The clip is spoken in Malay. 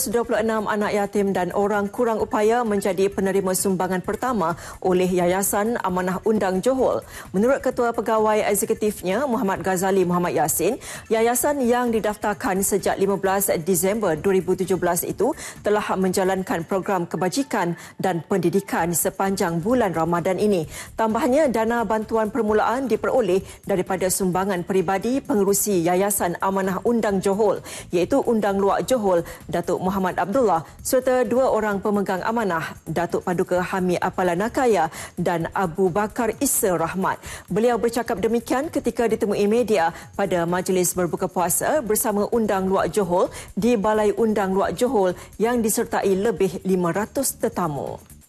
126 anak yatim dan orang kurang upaya menjadi penerima sumbangan pertama oleh Yayasan Amanah Undang Johol. Menurut Ketua Pegawai Eksekutifnya Muhammad Ghazali Muhammad Yasin, yayasan yang didaftarkan sejak 15 Disember 2017 itu telah menjalankan program kebajikan dan pendidikan sepanjang bulan Ramadan ini. Tambahnya, dana bantuan permulaan diperoleh daripada sumbangan peribadi pengerusi Yayasan Amanah Undang Johol, iaitu Undang Luak Johol, Datuk Muhammad Muhammad Abdullah serta dua orang pemegang amanah, Datuk Paduka Hami Apalanakaya dan Abu Bakar Issa Rahmat. Beliau bercakap demikian ketika ditemui media pada majlis berbuka puasa bersama Undang Luak Johor di Balai Undang Luak Johor yang disertai lebih 500 tetamu.